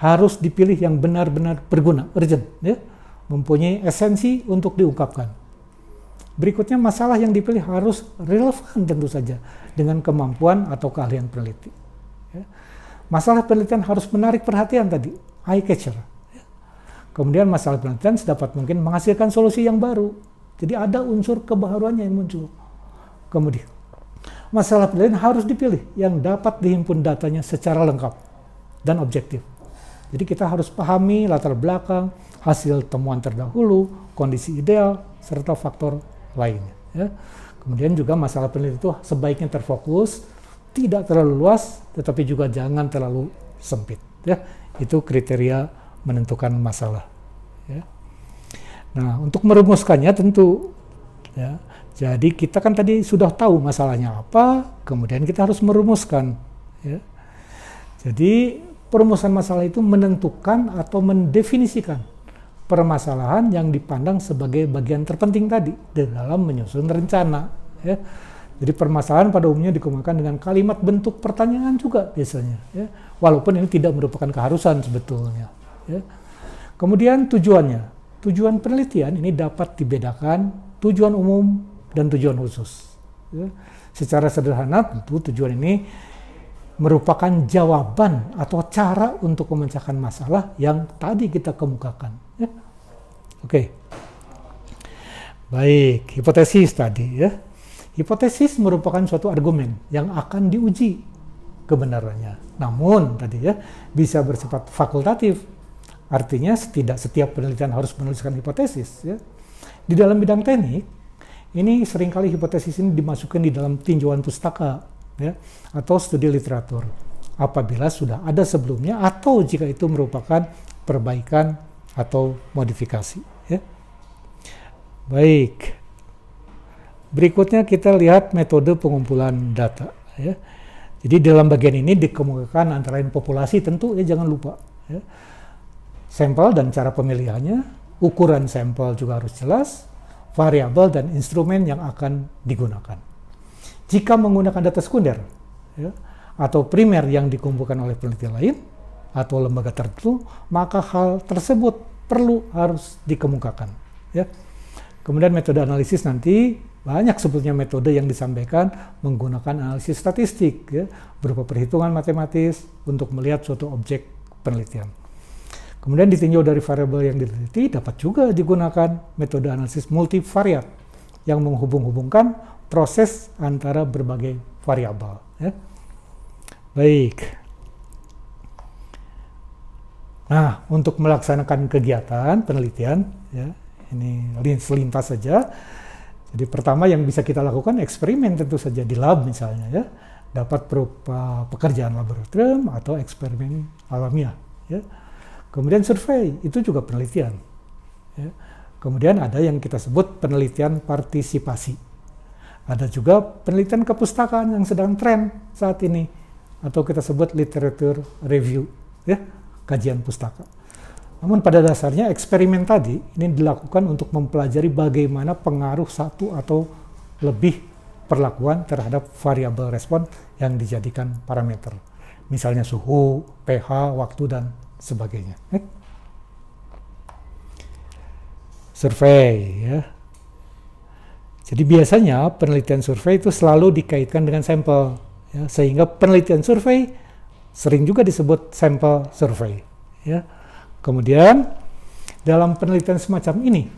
harus dipilih yang benar-benar berguna, urgent, ya, mempunyai esensi untuk diungkapkan. Berikutnya masalah yang dipilih harus relevan tentu saja dengan kemampuan atau keahlian peneliti. Ya. Masalah penelitian harus menarik perhatian tadi, eye catcher. Ya. Kemudian masalah penelitian sedapat mungkin menghasilkan solusi yang baru. Jadi ada unsur kebaharuannya yang muncul Kemudian, masalah pilihan harus dipilih yang dapat dihimpun datanya secara lengkap dan objektif. Jadi kita harus pahami latar belakang, hasil temuan terdahulu, kondisi ideal, serta faktor lainnya. Ya. Kemudian juga masalah penelitian itu sebaiknya terfokus, tidak terlalu luas, tetapi juga jangan terlalu sempit. Ya. Itu kriteria menentukan masalah. Ya. Nah, untuk merumuskannya tentu ya, jadi kita kan tadi sudah tahu masalahnya apa, kemudian kita harus merumuskan. Ya. Jadi perumusan masalah itu menentukan atau mendefinisikan permasalahan yang dipandang sebagai bagian terpenting tadi dalam menyusun rencana. Ya. Jadi permasalahan pada umumnya dikemukakan dengan kalimat bentuk pertanyaan juga biasanya. Ya. Walaupun ini tidak merupakan keharusan sebetulnya. Ya. Kemudian tujuannya. Tujuan penelitian ini dapat dibedakan tujuan umum dan tujuan khusus. Ya. Secara sederhana tentu tujuan ini merupakan jawaban atau cara untuk memecahkan masalah yang tadi kita kemukakan. Ya. Oke, okay. baik hipotesis tadi ya. Hipotesis merupakan suatu argumen yang akan diuji kebenarannya. Namun tadi ya bisa bersifat fakultatif. Artinya tidak setiap penelitian harus menuliskan hipotesis ya. Di dalam bidang teknik ini seringkali hipotesis ini dimasukkan di dalam tinjauan pustaka ya, atau studi literatur apabila sudah ada sebelumnya atau jika itu merupakan perbaikan atau modifikasi. Ya. Baik, berikutnya kita lihat metode pengumpulan data. Ya. Jadi dalam bagian ini dikemukakan antara lain populasi tentu ya jangan lupa. Ya. Sampel dan cara pemilihannya, ukuran sampel juga harus jelas, variabel dan instrumen yang akan digunakan. Jika menggunakan data sekunder ya, atau primer yang dikumpulkan oleh peneliti lain atau lembaga tertentu, maka hal tersebut perlu harus dikemukakan. Ya. Kemudian metode analisis nanti banyak sebetulnya metode yang disampaikan menggunakan analisis statistik ya, berupa perhitungan matematis untuk melihat suatu objek penelitian. Kemudian ditinjau dari variabel yang diteliti dapat juga digunakan metode analisis multivariat yang menghubung-hubungkan proses antara berbagai variabel. Ya. Baik. Nah, untuk melaksanakan kegiatan penelitian, ya, ini selintas saja. Jadi pertama yang bisa kita lakukan eksperimen tentu saja di lab misalnya ya, dapat berupa pekerjaan laboratorium atau eksperimen alamiah. Ya. Kemudian survei, itu juga penelitian. Ya. Kemudian ada yang kita sebut penelitian partisipasi. Ada juga penelitian kepustakaan yang sedang tren saat ini, atau kita sebut literature review, ya, kajian pustaka. Namun pada dasarnya eksperimen tadi ini dilakukan untuk mempelajari bagaimana pengaruh satu atau lebih perlakuan terhadap variabel respon yang dijadikan parameter. Misalnya suhu, pH, waktu, dan sebagainya. Eh? Survei ya. Jadi biasanya penelitian survei itu selalu dikaitkan dengan sampel ya, sehingga penelitian survei sering juga disebut sampel survei ya. Kemudian dalam penelitian semacam ini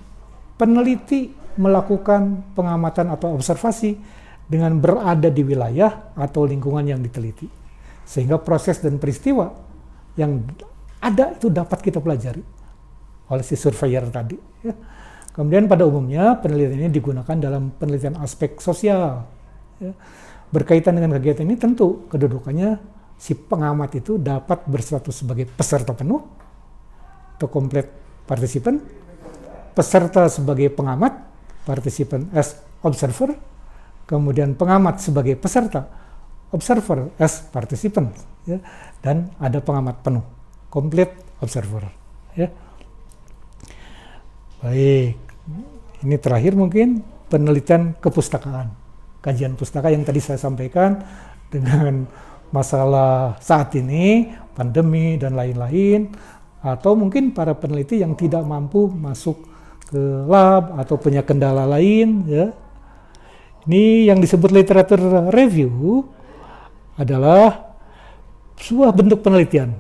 peneliti melakukan pengamatan atau observasi dengan berada di wilayah atau lingkungan yang diteliti sehingga proses dan peristiwa yang ada itu dapat kita pelajari oleh si surveyor tadi. Ya. Kemudian pada umumnya penelitian ini digunakan dalam penelitian aspek sosial. Ya. Berkaitan dengan kegiatan ini tentu kedudukannya si pengamat itu dapat berstatus sebagai peserta penuh atau komplit partisipan, peserta sebagai pengamat, partisipan as observer, kemudian pengamat sebagai peserta, observer as participant, ya. dan ada pengamat penuh complete observer. Ya. Baik, ini terakhir mungkin penelitian kepustakaan, kajian pustaka yang tadi saya sampaikan dengan masalah saat ini, pandemi dan lain-lain, atau mungkin para peneliti yang tidak mampu masuk ke lab atau punya kendala lain, ya. Ini yang disebut literatur review adalah sebuah bentuk penelitian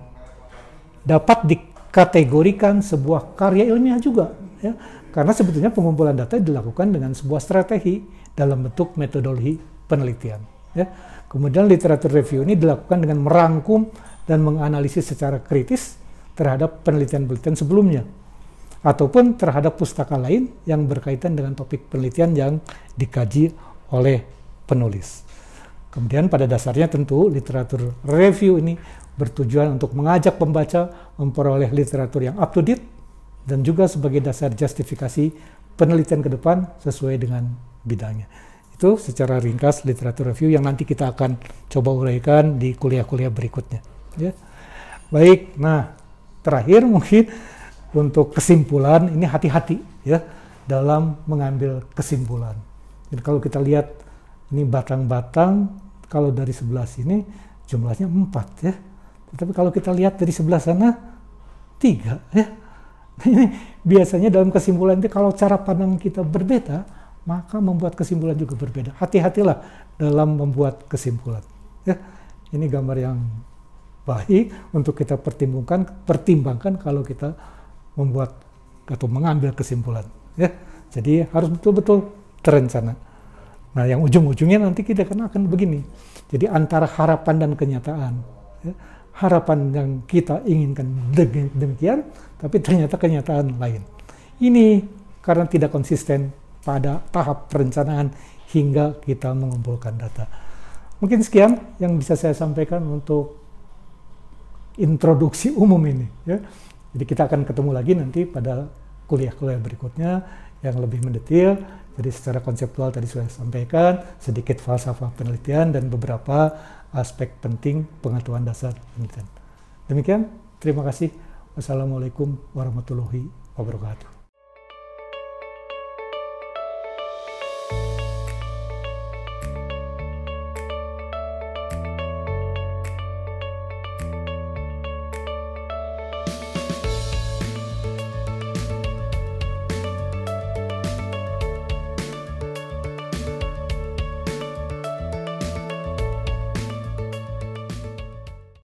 dapat dikategorikan sebuah karya ilmiah juga. Ya. Karena sebetulnya pengumpulan data dilakukan dengan sebuah strategi dalam bentuk metodologi penelitian. Ya. Kemudian literatur review ini dilakukan dengan merangkum dan menganalisis secara kritis terhadap penelitian-penelitian sebelumnya ataupun terhadap pustaka lain yang berkaitan dengan topik penelitian yang dikaji oleh penulis. Kemudian pada dasarnya tentu literatur review ini bertujuan untuk mengajak pembaca memperoleh literatur yang up to date dan juga sebagai dasar justifikasi penelitian ke depan sesuai dengan bidangnya. Itu secara ringkas literatur review yang nanti kita akan coba uraikan di kuliah-kuliah berikutnya. Ya. Baik, nah terakhir mungkin untuk kesimpulan ini hati-hati ya dalam mengambil kesimpulan. Jadi kalau kita lihat ini batang-batang kalau dari sebelah sini jumlahnya empat ya. Tapi kalau kita lihat dari sebelah sana, tiga ya. Nah, ini biasanya dalam kesimpulan itu kalau cara pandang kita berbeda, maka membuat kesimpulan juga berbeda. Hati-hatilah dalam membuat kesimpulan. Ya. Ini gambar yang baik untuk kita pertimbangkan, pertimbangkan kalau kita membuat atau mengambil kesimpulan. Ya. Jadi harus betul-betul terencana. Nah, yang ujung-ujungnya nanti kita akan begini. Jadi antara harapan dan kenyataan. Ya harapan yang kita inginkan demikian, tapi ternyata kenyataan lain. Ini karena tidak konsisten pada tahap perencanaan hingga kita mengumpulkan data. Mungkin sekian yang bisa saya sampaikan untuk introduksi umum ini. Ya. Jadi kita akan ketemu lagi nanti pada kuliah-kuliah berikutnya yang lebih mendetail. Jadi secara konseptual tadi sudah saya sampaikan, sedikit falsafah penelitian dan beberapa aspek penting pengetahuan dasar penelitian. Demikian, terima kasih. Wassalamualaikum warahmatullahi wabarakatuh.